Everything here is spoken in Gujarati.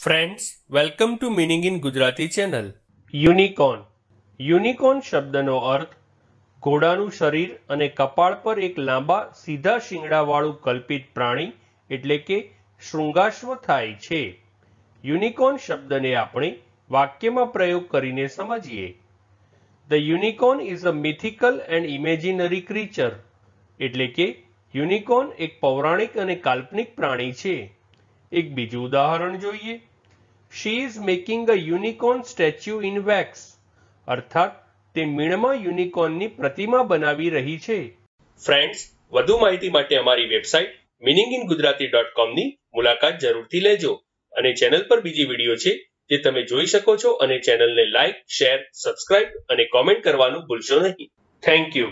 friends welcome to meaning in Gujarati channel unicorn unicorn શબ્દનો અર્થ ઘોડાનું શરીર અને કપાળ પર એક લાંબા સીધા શિંગડાવાળું કલ્પિત પ્રાણી એટલે કે શૃંગાશ્વ થાય છે યુનિકોર્ન શબ્દને આપણે વાક્યમાં પ્રયોગ કરીને સમજીએ the unicorn is a mythical and imaginary creature એટલે કે યુનિકોર્ન એક પૌરાણિક અને કાલ્પનિક પ્રાણી છે એક બીજું ઉદાહરણ જોઈએ she is making a unicorn statue in wax અર્થાત તે મીણમાં યુનિકોર્નની પ્રતિમા બનાવી રહી છે ફ્રેન્ડ્સ વધુ માહિતી માટે અમારી website meaning in Gujarati dot કોમની મુલાકાત જરૂરથી લેજો અને ચેનલ પર બીજી વિડીયો છે જે તમે જોઈ શકો છો અને ચેનલને લાઇક શેર સબસ્ક્રાઇબ અને કોમેન્ટ કરવાનું ભૂલશો નહીં થેન્ક યુ